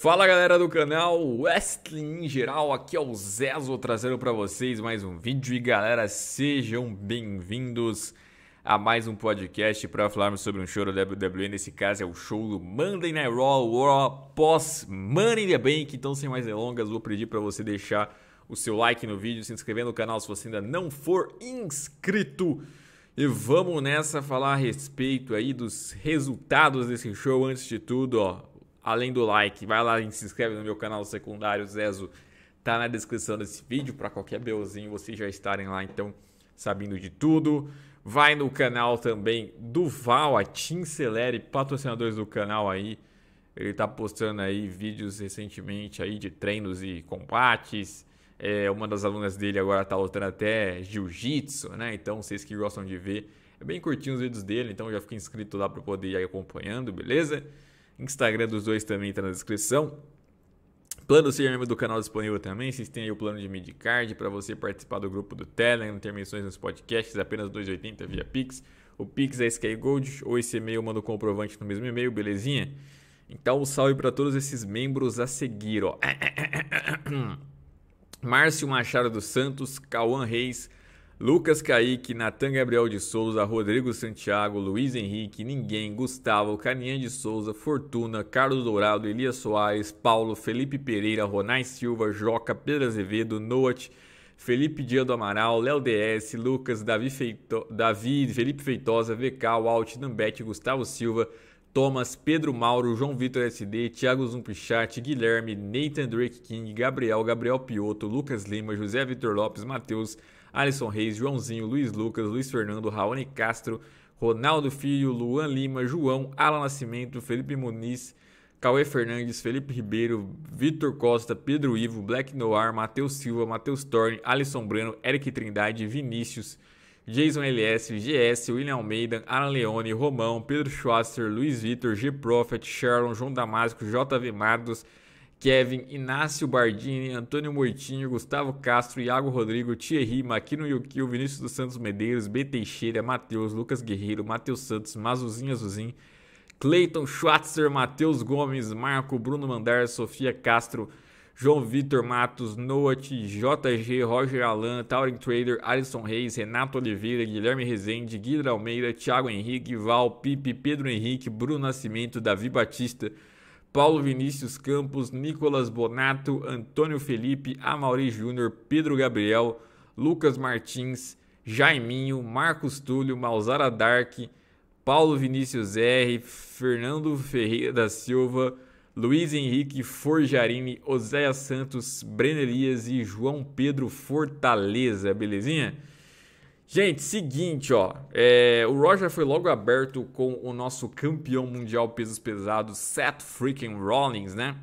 Fala galera do canal Wrestling em geral, aqui é o Zezo trazendo para vocês mais um vídeo e galera, sejam bem-vindos a mais um podcast para falarmos sobre um show da WWE, nesse caso é o show do Monday Night Raw, Raw pós Money in the Bank, então sem mais delongas vou pedir para você deixar o seu like no vídeo, se inscrever no canal se você ainda não for inscrito. E vamos nessa falar a respeito aí dos resultados desse show antes de tudo, ó além do like, vai lá e se inscreve no meu canal secundário, Zezo tá na descrição desse vídeo para qualquer belzinho vocês já estarem lá então sabendo de tudo. Vai no canal também do Val, a Team Celere, patrocinadores do canal aí. Ele tá postando aí vídeos recentemente aí de treinos e combates. É, uma das alunas dele agora tá lutando até jiu-jitsu, né? Então vocês que gostam de ver, é bem curtinho os vídeos dele, então já fica inscrito lá para poder ir acompanhando, beleza? Instagram dos dois também está na descrição. Plano membro do canal disponível também. Vocês têm aí o plano de midcard para você participar do grupo do Telegram, intervenções nos podcasts, apenas 2,80 via Pix. O Pix é Sky Gold ou esse e-mail manda o um comprovante no mesmo e-mail, belezinha? Então, um salve para todos esses membros a seguir, ó. Márcio Machado dos Santos, Cauã Reis, Lucas Caíque, Natan Gabriel de Souza, Rodrigo Santiago, Luiz Henrique, Ninguém, Gustavo, Caninha de Souza, Fortuna, Carlos Dourado, Elias Soares, Paulo, Felipe Pereira, Ronai Silva, Joca, Pedro Azevedo, Noat, Felipe Dia do Amaral, Léo DS, Lucas, Davi, Feito... Davi Felipe Feitosa, VK, Walt, Nambete, Gustavo Silva, Thomas, Pedro Mauro, João Vitor SD, Thiago Zumpichat, Guilherme, Nathan Drake King, Gabriel, Gabriel Pioto, Lucas Lima, José Vitor Lopes, Matheus, Alisson Reis, Joãozinho, Luiz Lucas, Luiz Fernando, Raoni Castro, Ronaldo Filho, Luan Lima, João, Alan Nascimento, Felipe Muniz, Cauê Fernandes, Felipe Ribeiro, Vitor Costa, Pedro Ivo, Black Noir, Matheus Silva, Matheus Thorne, Alisson Brano, Eric Trindade, Vinícius, Jason LS, GS, William Almeida, Alan Leone, Romão, Pedro Schwasser, Luiz Vitor, G Prophet, Sharon, João Damasco, JV Mardos Kevin, Inácio Bardini, Antônio Murtinho, Gustavo Castro, Iago Rodrigo, Thierry, Maquino Yukio, Vinícius dos Santos Medeiros, B. Teixeira, Matheus, Lucas Guerreiro, Matheus Santos, Mazuzinho Azuzinho, Cleiton Schwatzer, Matheus Gomes, Marco, Bruno Mandar, Sofia Castro, João Vitor Matos, Noat, JG, Roger Alan, Taurin Trader, Alisson Reis, Renato Oliveira, Guilherme Rezende, Guilherme Almeida, Thiago Henrique, Val, Pipe, Pedro Henrique, Bruno Nascimento, Davi Batista, Paulo Vinícius Campos, Nicolas Bonato, Antônio Felipe, Amaury Júnior, Pedro Gabriel, Lucas Martins, Jaiminho, Marcos Túlio, Malzara Dark, Paulo Vinícius R, Fernando Ferreira da Silva, Luiz Henrique Forjarini, Oséia Santos, Brennerias e João Pedro Fortaleza, belezinha? Gente, seguinte, ó. É, o Roger foi logo aberto com o nosso campeão mundial pesos pesados, Seth freaking Rollins, né?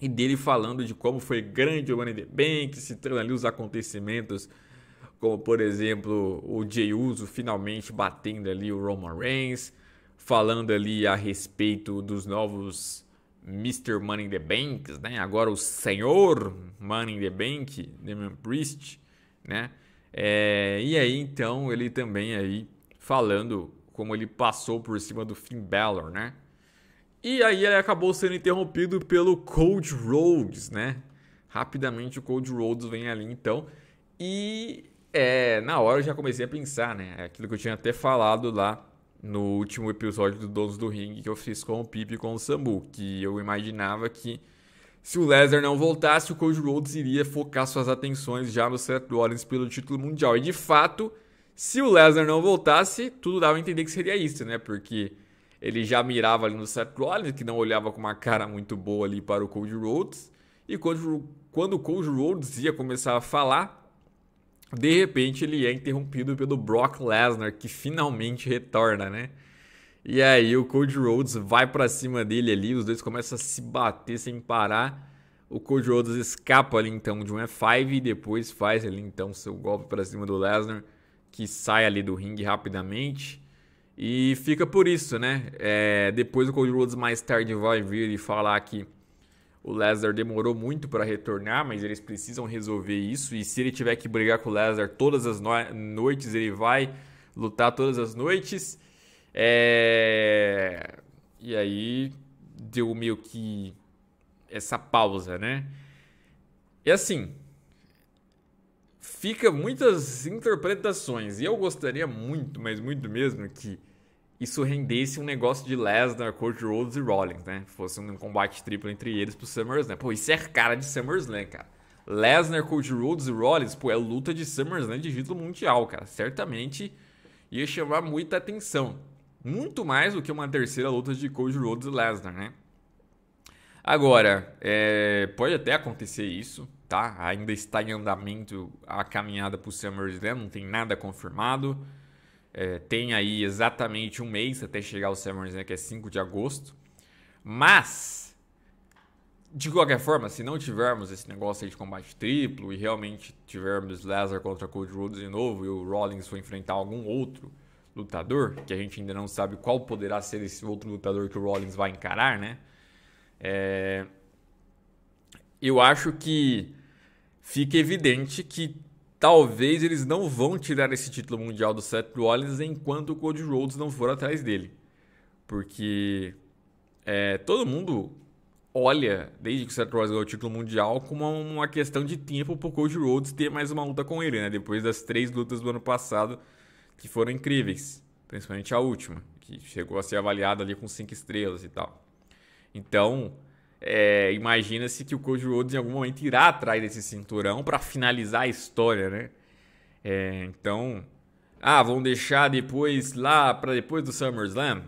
E dele falando de como foi grande o Money the Bank, citando ali os acontecimentos, como por exemplo o Jey Uso finalmente batendo ali o Roman Reigns, falando ali a respeito dos novos Mr. Money in the Banks, né? Agora o Senhor Money in the Bank, Damian Priest, né? É, e aí então ele também aí falando como ele passou por cima do Finn Balor, né? E aí ele acabou sendo interrompido pelo Cold Rhodes, né? Rapidamente o Cold Rhodes vem ali então e é, na hora eu já comecei a pensar, né? É aquilo que eu tinha até falado lá no último episódio do Donos do Ring que eu fiz com o Pipe e com o Samu, que eu imaginava que se o Lesnar não voltasse, o Cody Rhodes iria focar suas atenções já no Seth Rollins pelo título mundial. E de fato, se o Lesnar não voltasse, tudo dava a entender que seria isso, né? Porque ele já mirava ali no Seth Rollins, que não olhava com uma cara muito boa ali para o Cody Rhodes. E quando, quando o Cody Rhodes ia começar a falar, de repente ele é interrompido pelo Brock Lesnar, que finalmente retorna, né? E aí o Cody Rhodes vai para cima dele ali, os dois começam a se bater sem parar. O Cody Rhodes escapa ali então de um F5 e depois faz ali então seu golpe para cima do Lesnar, que sai ali do ringue rapidamente. E fica por isso, né? É, depois o Cody Rhodes mais tarde vai vir e falar que o Lesnar demorou muito para retornar, mas eles precisam resolver isso. E se ele tiver que brigar com o Lesnar todas as no noites, ele vai lutar todas as noites. É... E aí deu meio que essa pausa, né? E assim, fica muitas interpretações. E eu gostaria muito, mas muito mesmo, que isso rendesse um negócio de Lesnar, Cody Rhodes e Rollins, né? Fosse um combate triplo entre eles pro SummerSlam. Pô, isso é cara de SummerSlam, cara. Lesnar, Cody Rhodes e Rollins, pô, é luta de SummerSlam de título mundial, cara. Certamente ia chamar muita atenção. Muito mais do que uma terceira luta de Cody Rhodes e Lesnar, né? Agora, é, pode até acontecer isso, tá? Ainda está em andamento a caminhada para o SummerSlam, não tem nada confirmado. É, tem aí exatamente um mês até chegar o SummerSlam, que é 5 de agosto. Mas, de qualquer forma, se não tivermos esse negócio aí de combate triplo e realmente tivermos Lesnar contra Cody Rhodes de novo e o Rollins for enfrentar algum outro lutador, que a gente ainda não sabe qual poderá ser esse outro lutador que o Rollins vai encarar, né? É... Eu acho que fica evidente que talvez eles não vão tirar esse título mundial do Seth Rollins enquanto o Cody Rhodes não for atrás dele. Porque é, todo mundo olha, desde que o Seth Rollins ganhou o título mundial, como uma questão de tempo para o Cody Rhodes ter mais uma luta com ele, né? Depois das três lutas do ano passado, que foram incríveis, principalmente a última, que chegou a ser avaliada ali com cinco estrelas e tal. Então, é, imagina-se que o Cody Rhodes em algum momento irá atrás desse cinturão para finalizar a história, né? É, então, ah, vão deixar depois lá para depois do SummerSlam,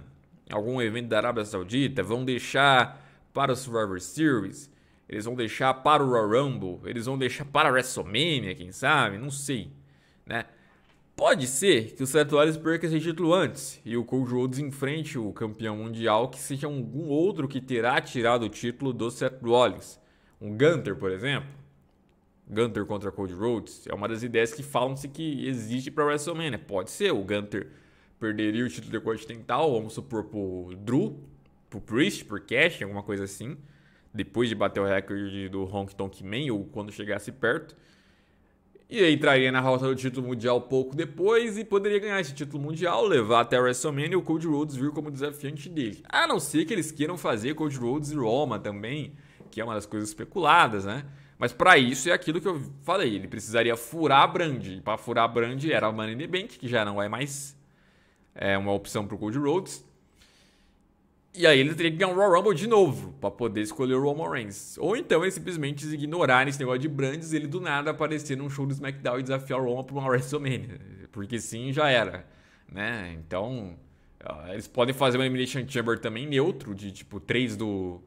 algum evento da Arábia Saudita, vão deixar para o Survivor Series, eles vão deixar para o Royal Rumble, eles vão deixar para a WrestleMania, quem sabe, não sei, né? Pode ser que o Seth Rollins perca esse título antes e o Cole Rhodes enfrente o campeão mundial que seja algum outro que terá tirado o título do Seth Rollins. Um Gunter, por exemplo. Gunter contra Cody Rhodes é uma das ideias que falam-se que existe para WrestleMania. Pode ser, o Gunter perderia o título de continental, vamos supor, pro Drew, pro Priest, por Cash, alguma coisa assim. Depois de bater o recorde do Honky Tonk Man ou quando chegasse perto e entraria na rota do título mundial pouco depois e poderia ganhar esse título mundial, levar até a WrestleMania e o Cody Rhodes vir como desafiante dele. A não ser que eles queiram fazer Cody Rhodes e Roma também, que é uma das coisas especuladas, né? Mas para isso é aquilo que eu falei, ele precisaria furar a Brand. Para furar a Brand era o Money in the Bank, que já não é mais é uma opção para o Cody Rhodes. E aí ele teria que ganhar o Royal Rumble de novo para poder escolher o Roman Reigns. Ou então eles simplesmente ignorarem esse negócio de brands e ele do nada aparecer num show do SmackDown e desafiar o Roman pra uma WrestleMania. Porque sim, já era. Né? Então, ah, eles podem fazer uma Elimination Chamber também neutro, de tipo 3 do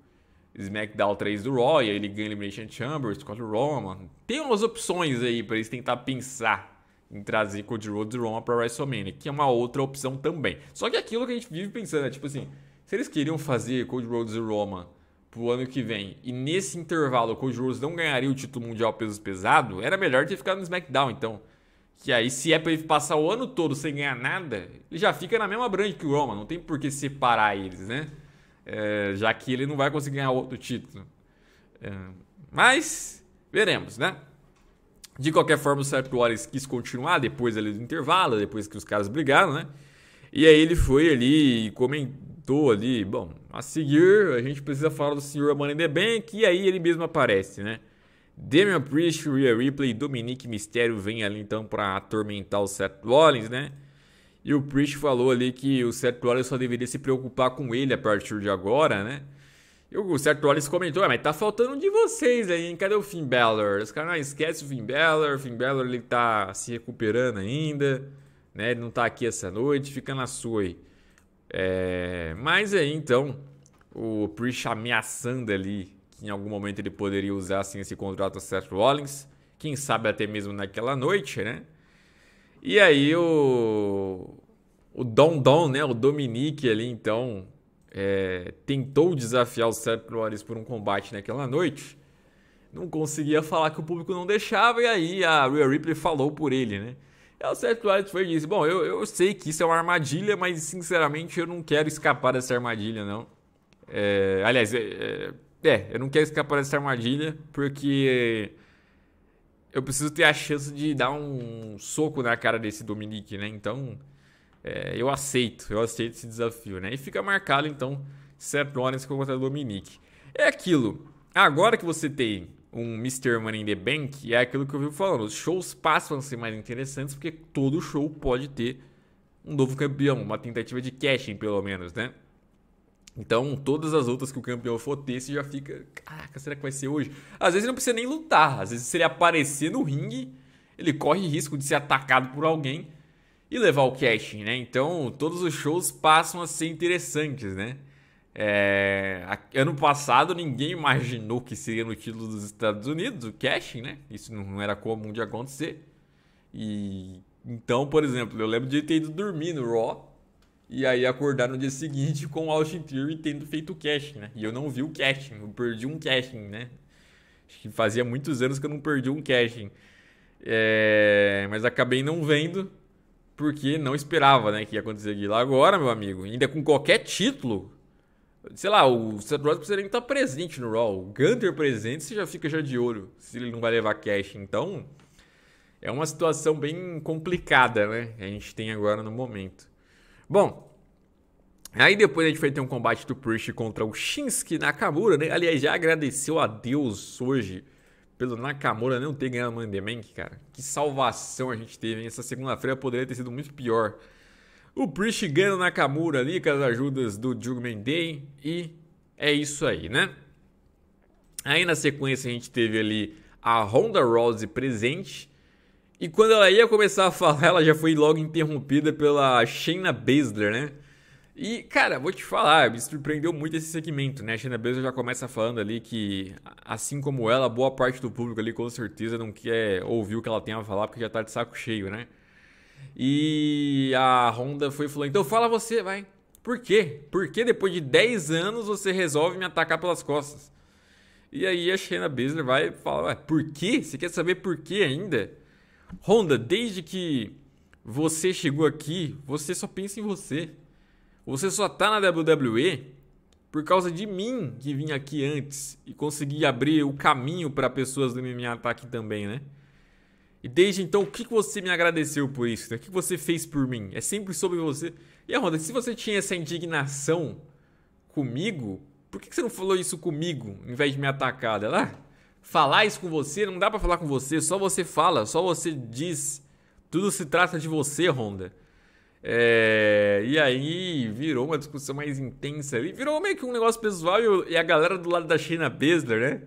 SmackDown, 3 do Raw, e aí ele ganha Elimination Chamber, escolhe o Roman. Tem umas opções aí para eles tentar pensar em trazer Cody Rhodes e Roma pra WrestleMania, que é uma outra opção também. Só que é aquilo que a gente vive pensando, é tipo assim, se eles queriam fazer Cody Rhodes e Roman pro ano que vem, e nesse intervalo o Cody Rhodes não ganharia o título mundial peso pesado, era melhor ter ficado no SmackDown, então. Que aí, se é pra ele passar o ano todo sem ganhar nada, ele já fica na mesma brand que o Roman, não tem por que separar eles, né? É, já que ele não vai conseguir ganhar outro título. É, mas, veremos, né? De qualquer forma, o Seth Rollins quis continuar depois ali do intervalo, depois que os caras brigaram, né? E aí ele foi ali e comentou citou ali, bom, a seguir a gente precisa falar do senhor Money the Bank e aí ele mesmo aparece, né? Damian Priest, Rhea Ripley e Dominique Mistério vêm ali então para atormentar o Seth Rollins, né? E o Priest falou ali que o Seth Rollins só deveria se preocupar com ele a partir de agora, né? E o Seth Rollins comentou, ah, mas tá faltando um de vocês aí, hein? Cadê o Finn Balor? Os caras, não ah, esquece o Finn Balor, o Finn Balor ele tá se recuperando ainda, né? Ele não tá aqui essa noite, fica na sua aí. É, mas aí então, o Prish ameaçando ali que em algum momento ele poderia usar assim, esse contrato a Seth Rollins, quem sabe até mesmo naquela noite, né? E aí o, o Don Don, né? O Dominique ali então é, tentou desafiar o Seth Rollins por um combate naquela noite. Não conseguia falar que o público não deixava, e aí a Rhea Ripley falou por ele, né? É o certo, Wilde foi disse: Bom, eu, eu sei que isso é uma armadilha, mas sinceramente eu não quero escapar dessa armadilha, não. É, aliás, é, é, é, eu não quero escapar dessa armadilha porque eu preciso ter a chance de dar um soco na cara desse Dominique, né? Então é, eu aceito, eu aceito esse desafio, né? E fica marcado então Seth Rollins contra Dominique. É aquilo. Agora que você tem um Mr. Money in the Bank, é aquilo que eu vivo falando. Os shows passam a ser mais interessantes porque todo show pode ter um novo campeão, uma tentativa de cashing, pelo menos, né? Então, todas as outras que o campeão for ter, você já fica. Caraca, será que vai ser hoje? Às vezes não precisa nem lutar, às vezes, se ele aparecer no ringue, ele corre risco de ser atacado por alguém e levar o cashing, né? Então, todos os shows passam a ser interessantes, né? É, ano passado ninguém imaginou que seria no título dos Estados Unidos, o cashing, né? Isso não era comum de acontecer. E então, por exemplo, eu lembro de ter ido dormir no Raw e aí acordar no dia seguinte com o Austin Theory tendo feito o cashing, né? E eu não vi o cashing, eu perdi um cashing, né? Acho que fazia muitos anos que eu não perdi um cashing. É, mas acabei não vendo porque não esperava, né, que ia acontecer aquilo. Agora, meu amigo, ainda com qualquer título, Sei lá, o Seth Rollins precisa nem estar tá presente no Raw. O Gunter presente, você já fica já de olho se ele não vai levar cash. Então, é uma situação bem complicada, né? Que a gente tem agora no momento. Bom, aí depois a gente vai ter um combate do Push contra o Shinsuke Nakamura, né? Aliás, já agradeceu a Deus hoje pelo Nakamura não ter ganhado o Mandemank, cara. Que salvação a gente teve, hein? Essa segunda-feira poderia ter sido muito pior o Prishigano Nakamura ali com as ajudas do Jugman Day e é isso aí, né? Aí na sequência a gente teve ali a Ronda Rousey presente e quando ela ia começar a falar, ela já foi logo interrompida pela Shayna Baszler, né? E, cara, vou te falar, me surpreendeu muito esse segmento, né? A Shayna Baszler já começa falando ali que, assim como ela, boa parte do público ali com certeza não quer ouvir o que ela tem a falar porque já tá de saco cheio, né? E a Honda foi e falou: então fala você, vai. Por quê? Por que depois de 10 anos você resolve me atacar pelas costas? E aí a Shayna Baszler vai falar: por quê? Você quer saber por quê ainda? Honda, desde que você chegou aqui, você só pensa em você. Você só tá na WWE por causa de mim que vim aqui antes e consegui abrir o caminho para pessoas do MMA estar tá também, né? E desde então, o que, que você me agradeceu por isso? Né? O que, você fez por mim? É sempre sobre você. E Ronda, se você tinha essa indignação comigo, por que, você não falou isso comigo, em vez de me atacar? Ela, ah, falar isso com você, não dá para falar com você, só você fala, só você diz. Tudo se trata de você, Honda. É, e aí virou uma discussão mais intensa ali. Virou meio que um negócio pessoal e, a galera do lado da China Besler, né?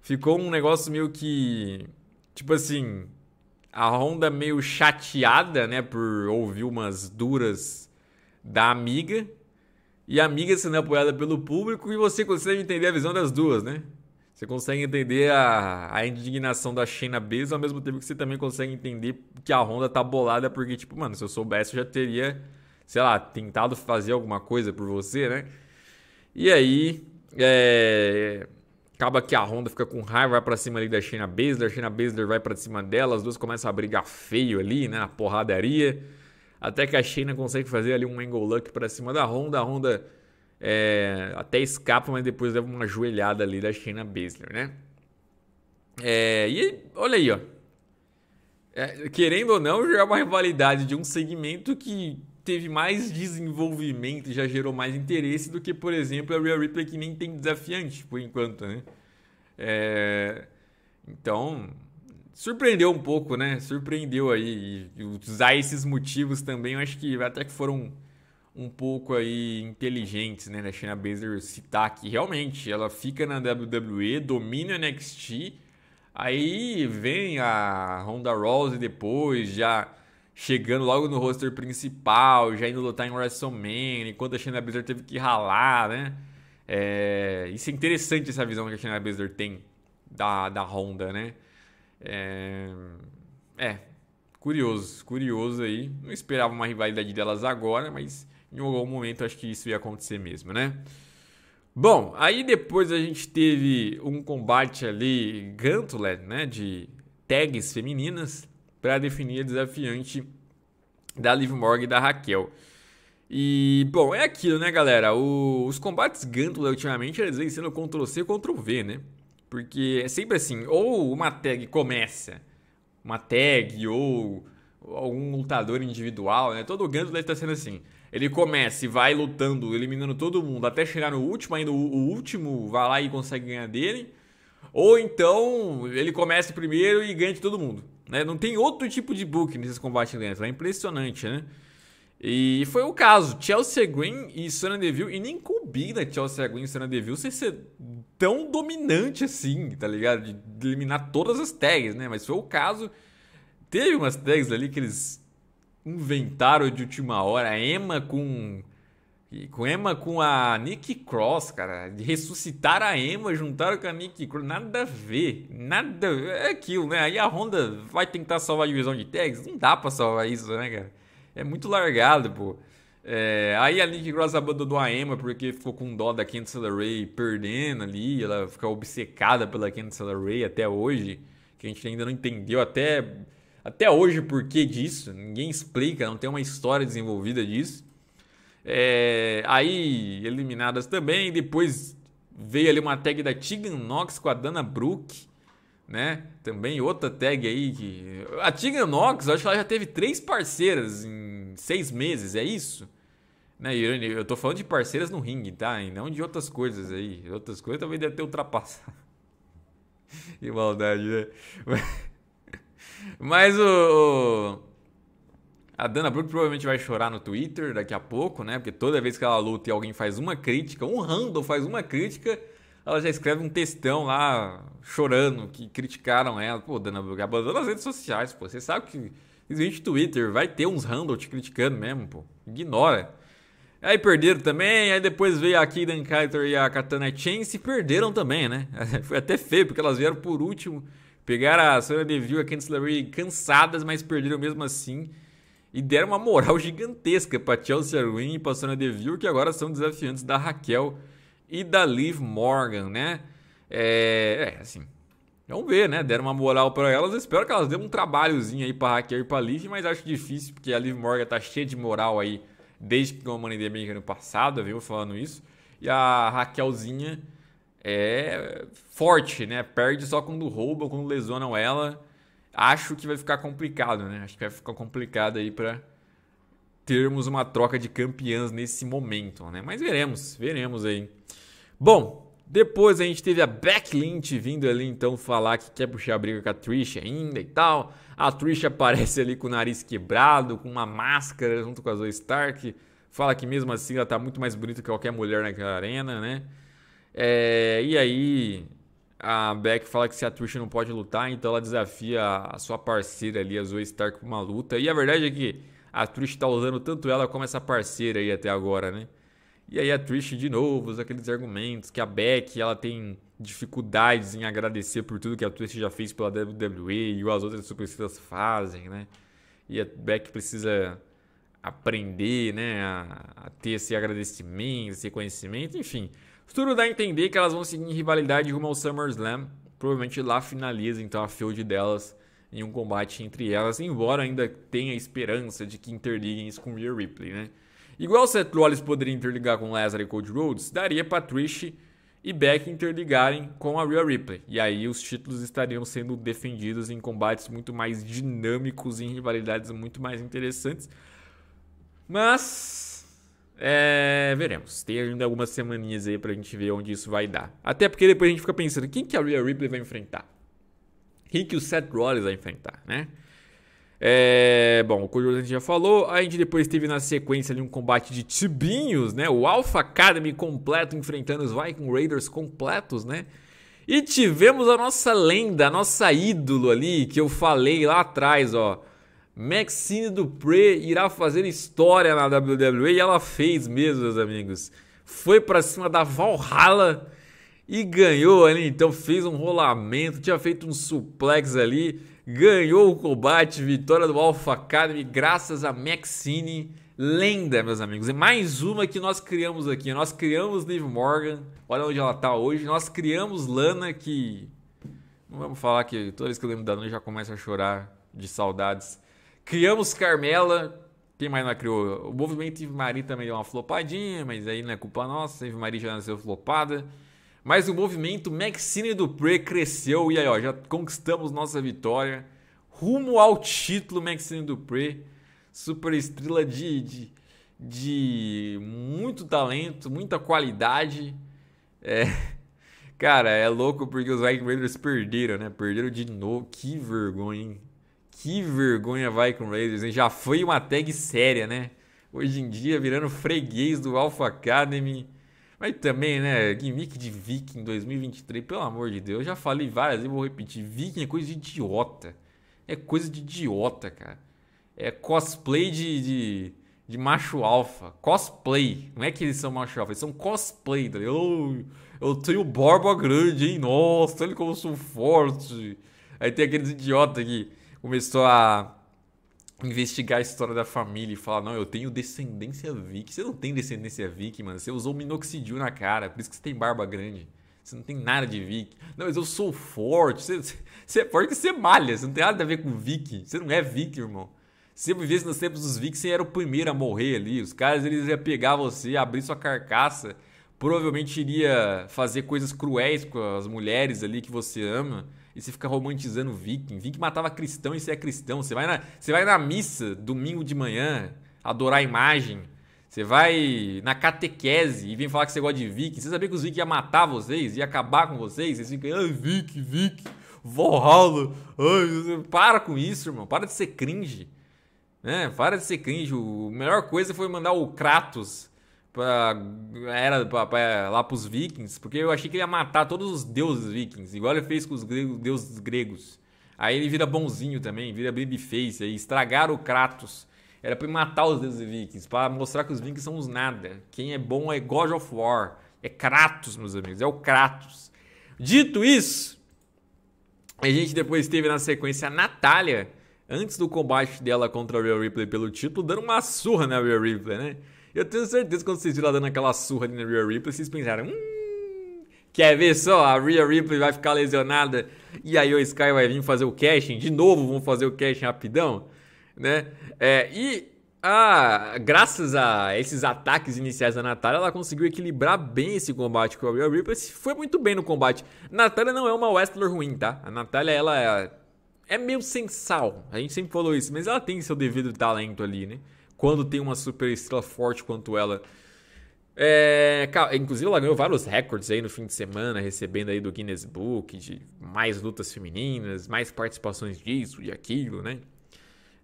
Ficou um negócio meio que. Tipo assim. A Honda meio chateada, né, por ouvir umas duras da amiga. E a amiga sendo apoiada pelo público e você consegue entender a visão das duas, né? Você consegue entender a, a indignação da Shayna Baszler ao mesmo tempo que você também consegue entender que a Honda tá bolada porque, tipo, mano, se eu soubesse eu já teria, sei lá, tentado fazer alguma coisa por você, né? E aí, é, Acaba que a Honda fica com raiva, vai para cima ali da Shayna Baszler, a Shayna Baszler vai para cima dela, as duas começam a brigar feio ali, né, na porradaria. Até que a Shayna consegue fazer ali um angle luck para cima da Honda, a Honda é, até escapa, mas depois leva uma joelhada ali da Shayna Baszler, né? É, e olha aí, ó. É, querendo ou não, já é uma rivalidade de um segmento que teve mais desenvolvimento e já gerou mais interesse do que, por exemplo, a Real Ripley que nem tem desafiante por enquanto, né? É... Então, surpreendeu um pouco, né? Surpreendeu aí. E usar esses motivos também, eu acho que até que foram um pouco aí inteligentes, né? Da China Baszler citar que realmente ela fica na WWE, domina a NXT, aí vem a Ronda Rose depois, já chegando logo no roster principal, já indo lutar em WrestleMania, enquanto a Shayna Baszler teve que ralar, né? É, isso é interessante essa visão que a Shayna Baszler tem da, da Honda, né? É, é, curioso, curioso aí. Não esperava uma rivalidade delas agora, mas em algum momento acho que isso ia acontecer mesmo, né? Bom, aí depois a gente teve um combate ali, Gantlet, né? De tags femininas para definir a desafiante da Liv Morgan e da Raquel. E, bom, é aquilo, né, galera? O, os combates Gantula ultimamente eles vêm sendo Ctrl-C, Ctrl-V, né? Porque é sempre assim, ou uma tag começa, uma tag ou algum lutador individual, né? Todo Gantula está sendo assim. Ele começa e vai lutando, eliminando todo mundo, até chegar no último, ainda o, o último vai lá e consegue ganhar dele. Ou então ele começa primeiro e ganha de todo mundo. Né? Não tem outro tipo de book nesses combates lentos. É impressionante, né? E foi o caso. Chelsea Green e Sonya Deville. E nem combina Chelsea Green e Sonya Deville sem ser tão dominante assim, tá ligado? De eliminar todas as tags, né? Mas foi o caso. Teve umas tags ali que eles inventaram de última hora. A Emma com e com Emma com a Nick Cross, cara. Ressuscitaram a Emma, juntaram com a Nick Cross. Nada a ver. Nada a ver. É aquilo, né? Aí a Honda vai tentar salvar a divisão de tags. Não dá pra salvar isso, né, cara? É muito largado, pô. É, aí a Nick Cross abandonou a Emma porque ficou com dó da Kendall Ray perdendo ali. Ela fica obcecada pela Kendall Ray até hoje. Que a gente ainda não entendeu até, até hoje o porquê disso. Ninguém explica, não tem uma história desenvolvida disso. É, aí, eliminadas também. Depois veio ali uma tag da Tegan Knox com a Dana Brooke, né? Também outra tag aí que... A Tegan Knox, acho que ela já teve três parceiras em seis meses, é isso? Né? Eu, eu tô falando de parceiras no ringue, tá? E não de outras coisas aí. Outras coisas também deve ter ultrapassado. que maldade, né? Mas o... o a Dana Brooke provavelmente vai chorar no Twitter daqui a pouco, né? Porque toda vez que ela luta e alguém faz uma crítica, um Randall faz uma crítica, ela já escreve um textão lá chorando que criticaram ela. Pô, Dana Brooke, abandona as redes sociais, pô. Você sabe que existe Twitter, vai ter uns Randall te criticando mesmo, pô. Ignora. Aí perderam também, aí depois veio a Kidan Kaitor e a Katana Chance e perderam também, né? Foi até feio, porque elas vieram por último. Pegaram a Sonya Deville e a Cancelary cansadas, mas perderam mesmo assim e deram uma moral gigantesca para Chelsea Arwin e para Sonia Deville, que agora são desafiantes da Raquel e da Liv Morgan, né? É, é assim, vamos ver, né? Deram uma moral para elas, espero que elas dêem um trabalhozinho aí para Raquel e para Liv, mas acho difícil porque a Liv Morgan tá cheia de moral aí desde que ganhou a Money the Bank ano passado, viu? Falando isso. E a Raquelzinha é forte, né? Perde só quando roubam, quando lesionam ela acho que vai ficar complicado, né? Acho que vai ficar complicado aí para termos uma troca de campeãs nesse momento, né? Mas veremos, veremos aí. Bom, depois a gente teve a Backlint vindo ali então falar que quer puxar a briga com a Trisha ainda e tal. A Trisha aparece ali com o nariz quebrado, com uma máscara junto com a Zoe Stark. Fala que mesmo assim ela tá muito mais bonita que qualquer mulher naquela arena, né? É, e aí a Beck fala que se a Trish não pode lutar, então ela desafia a sua parceira ali, a Zoe Stark, pra uma luta. E a verdade é que a Trish tá usando tanto ela como essa parceira aí até agora, né? E aí a Trish de novo usa aqueles argumentos que a Beck ela tem dificuldades em agradecer por tudo que a Trish já fez pela WWE e as outras superstrelas fazem, né? E a Beck precisa aprender, né? A, a, ter esse agradecimento, esse conhecimento, enfim. Tudo dá a entender que elas vão seguir em rivalidade rumo ao SummerSlam. Provavelmente lá finaliza então a feud delas em um combate entre elas, embora ainda tenha esperança de que interliguem isso com Rhea Ripley, né? Igual Seth Rollins poderia interligar com Lesnar e Cody Rhodes, daria para Trish e Beck interligarem com a Rhea Ripley. E aí os títulos estariam sendo defendidos em combates muito mais dinâmicos, em rivalidades muito mais interessantes. Mas. É, veremos. Tem ainda algumas semaninhas aí pra gente ver onde isso vai dar. Até porque depois a gente fica pensando: quem que a Rhea Ripley vai enfrentar? Quem que o Seth Rollins vai enfrentar, né? É, bom, o Cody a gente já falou. A gente depois teve na sequência ali um combate de tibinhos, né? O Alpha Academy completo enfrentando os Viking Raiders completos, né? E tivemos a nossa lenda, a nossa ídolo ali, que eu falei lá atrás, ó. Maxine Dupré irá fazer história na WWE e ela fez mesmo, meus amigos. Foi para cima da Valhalla e ganhou ali, então fez um rolamento, tinha feito um suplex ali, ganhou o combate, vitória do Alpha Academy graças a Maxine. Lenda, meus amigos. É mais uma que nós criamos aqui. Nós criamos Liv Morgan. Olha onde ela tá hoje. Nós criamos Lana que não vamos falar que toda vez que eu lembro da Lana já começa a chorar de saudades. Criamos Carmela. Quem mais não criou? O movimento Ave Maria também deu uma flopadinha, mas aí não é culpa nossa. Ave Maria já nasceu flopada. Mas o movimento Maxine Dupré cresceu e aí ó, já conquistamos nossa vitória. Rumo ao título Maxine Dupré, super estrela de, de, de muito talento, muita qualidade. É, cara, é louco porque os Viking Raiders perderam, né? Perderam de novo. Que vergonha, hein? Que vergonha vai com Raiders, hein? Já foi uma tag séria, né? Hoje em dia virando freguês do Alpha Academy. Mas também, né? Gimmick de Viking 2023, pelo amor de Deus. Eu já falei várias vezes, vou repetir. Viking é coisa de idiota. É coisa de idiota, cara. É cosplay de, de, de macho alfa. Cosplay. Não é que eles são macho alfa, eles são cosplay. Tá eu, eu tenho barba grande, hein? Nossa, olha como eu sou forte. Aí tem aqueles idiotas aqui começou a investigar a história da família e falar: não, eu tenho descendência Vick. Você não tem descendência Vick, mano. Você usou minoxidil na cara, por isso que você tem barba grande. Você não tem nada de Vick. Não, mas eu sou forte. Você, você é forte porque você malha. Você não tem nada a ver com Vick. Você não é Vick, irmão. Se você vivesse nos tempos dos Vick, você era o primeiro a morrer ali. Os caras eles iam pegar você, abrir sua carcaça. Provavelmente iria fazer coisas cruéis com as mulheres ali que você ama e você fica romantizando viking. Viking matava cristão e você é cristão. Você vai na, você vai na missa domingo de manhã adorar a imagem. Você vai na catequese e vem falar que você gosta de viking. Você sabia que os vikings iam matar vocês, ia acabar com vocês? Vocês ficam, ah, viking, viking, Valhalla. para com isso, irmão. Para de ser cringe. Né? Para de ser cringe. A melhor coisa foi mandar o Kratos pra era pra, pra, lá pros vikings, porque eu achei que ele ia matar todos os deuses vikings, igual ele fez com os gregos, deuses gregos. Aí ele vira bonzinho também, vira babyface, aí estragaram o Kratos. Era para matar os deuses vikings, para mostrar que os vikings são os nada. Quem é bom é God of War, é Kratos, meus amigos, é o Kratos. Dito isso, a gente depois teve na sequência a Natália, antes do combate dela contra a Real Ripley pelo título, dando uma surra na Real Ripley, né? Eu tenho certeza que quando vocês viram ela dando aquela surra ali na Rhea Ripley, vocês pensaram, hum, quer ver só? A Rhea Ripley vai ficar lesionada e aí o Sky vai vir fazer o casting? De novo vão fazer o casting rapidão, né? É, e ah, graças a esses ataques iniciais da Natália, ela conseguiu equilibrar bem esse combate com a Rhea Ripley. Foi muito bem no combate. Natália não é uma wrestler ruim, tá? A Natália, ela é, é meio sensal. A gente sempre falou isso, mas ela tem seu devido talento ali, né? quando tem uma super estrela forte quanto ela. É, inclusive ela ganhou vários recordes aí no fim de semana, recebendo aí do Guinness Book de mais lutas femininas, mais participações disso e aquilo, né?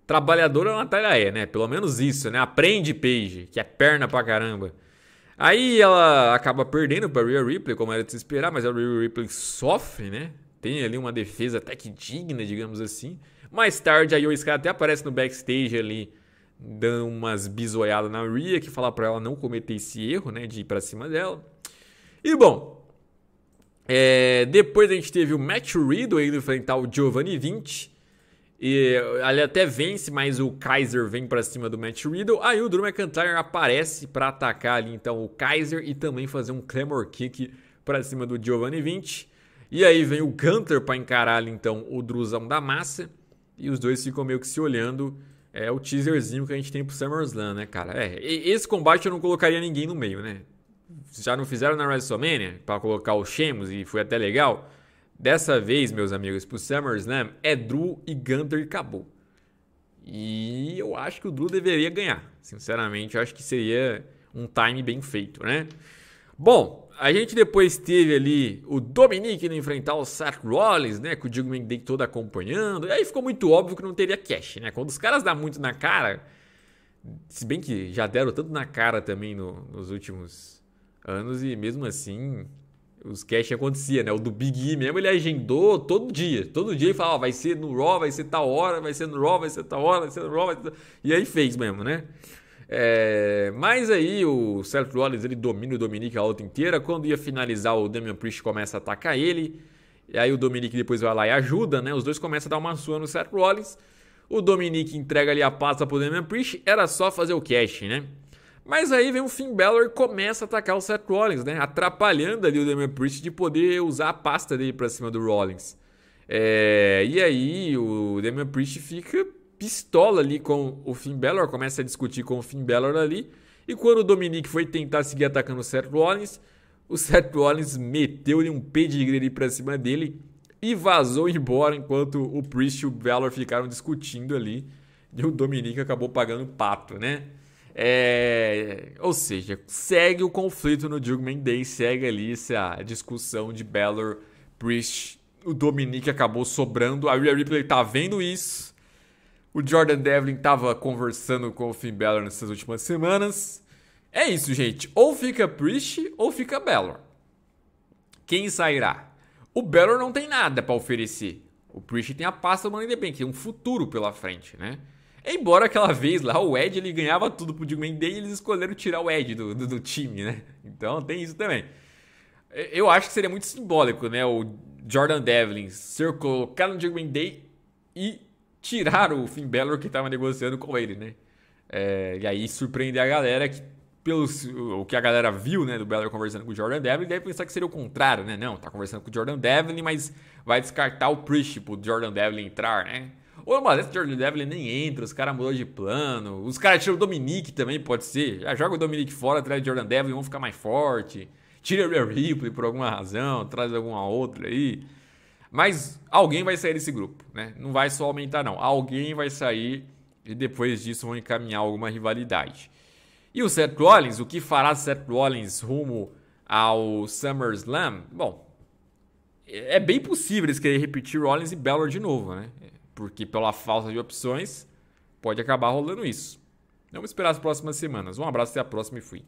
Trabalhadora Natália é, né? Pelo menos isso, né? Aprende Paige, que é perna pra caramba. Aí ela acaba perdendo pra Rhea Ripley, como era de se esperar, mas a Rhea Ripley sofre, né? Tem ali uma defesa até que digna, digamos assim. Mais tarde, a Yosuke até aparece no backstage ali dando umas bisoiadas na Ria, que fala para ela não cometer esse erro, né, de ir para cima dela. E bom, é, depois a gente teve o Matt Riddle indo enfrentar o Giovanni 20. E ele até vence, mas o Kaiser vem para cima do Matt Riddle. Aí o Drew McIntyre aparece para atacar ali então o Kaiser e também fazer um Claymore Kick para cima do Giovanni 20. E aí vem o Gunter para encarar ali então o Druzão da Massa. E os dois ficam meio que se olhando é o teaserzinho que a gente tem pro SummerSlam, né, cara? É, esse combate eu não colocaria ninguém no meio, né? Já não fizeram na WrestleMania para colocar o Sheamus e foi até legal. Dessa vez, meus amigos, pro SummerSlam é Drew e Gunter e acabou. E eu acho que o Drew deveria ganhar. Sinceramente, eu acho que seria um time bem feito, né? Bom, a gente depois teve ali o Dominique no enfrentar o Seth Rollins, né? Com o Diego Mendek todo acompanhando. E aí ficou muito óbvio que não teria cash, né? Quando os caras dão muito na cara, se bem que já deram tanto na cara também no, nos últimos anos, e mesmo assim os cash acontecia, né? O do Big E mesmo ele agendou todo dia. Todo dia ele falava, vai ser no Raw, vai ser tal hora, vai ser no Raw, vai ser tal hora, vai ser no Raw, vai ser... e aí fez mesmo, né? É, mas aí o Seth Rollins ele domina o Dominique a luta inteira. Quando ia finalizar, o Damian Priest começa a atacar ele. E aí o Dominique depois vai lá e ajuda, né? Os dois começam a dar uma sua no Seth Rollins. O Dominique entrega ali a pasta pro Damian Priest. Era só fazer o cash, né? Mas aí vem o Finn Balor e começa a atacar o Seth Rollins, né? Atrapalhando ali o Damian Priest de poder usar a pasta dele pra cima do Rollins. É, e aí o Damian Priest fica pistola ali com o Finn Balor, começa a discutir com o Finn Balor ali. E quando o Dominic foi tentar seguir atacando o Seth Rollins, o Seth Rollins meteu-lhe um pedigree ali pra cima dele e vazou embora enquanto o Priest e o Balor ficaram discutindo ali. E o Dominic acabou pagando pato, né? É... Ou seja, segue o conflito no Judgment Day, segue ali essa discussão de Balor, Priest. O Dominic acabou sobrando. A Rhea Ripley tá vendo isso o Jordan Devlin estava conversando com o Finn Balor nessas últimas semanas. É isso, gente. Ou fica Priest ou fica Balor. Quem sairá? O Balor não tem nada para oferecer. O Priest tem a pasta do Money in the Bank, tem um futuro pela frente, né? Embora aquela vez lá o Ed ele ganhava tudo pro Jim Day e eles escolheram tirar o Ed do, do, do, time, né? Então tem isso também. Eu acho que seria muito simbólico, né? O Jordan Devlin ser colocado no Jim Day e tiraram o Finn Balor que estava negociando com ele, né? É, e aí surpreender a galera que, pelo o que a galera viu, né, do Balor conversando com o Jordan Devlin, deve pensar que seria o contrário, né? Não, tá conversando com o Jordan Devlin, mas vai descartar o Prish pro Jordan Devlin entrar, né? Ou é uma esse o Jordan Devlin nem entra, os caras mudou de plano, os caras tiram o Dominique também, pode ser. Já joga o Dominique fora, traz o Jordan Devlin, vão ficar mais forte. Tira o Ripley por alguma razão, traz alguma outra aí. Mas alguém vai sair desse grupo, né? Não vai só aumentar, não. Alguém vai sair e depois disso vão encaminhar alguma rivalidade. E o Seth Rollins, o que fará Seth Rollins rumo ao SummerSlam? Bom, é bem possível eles querem repetir Rollins e Balor de novo, né? Porque pela falta de opções, pode acabar rolando isso. Vamos esperar as próximas semanas. Um abraço, até a próxima e fui.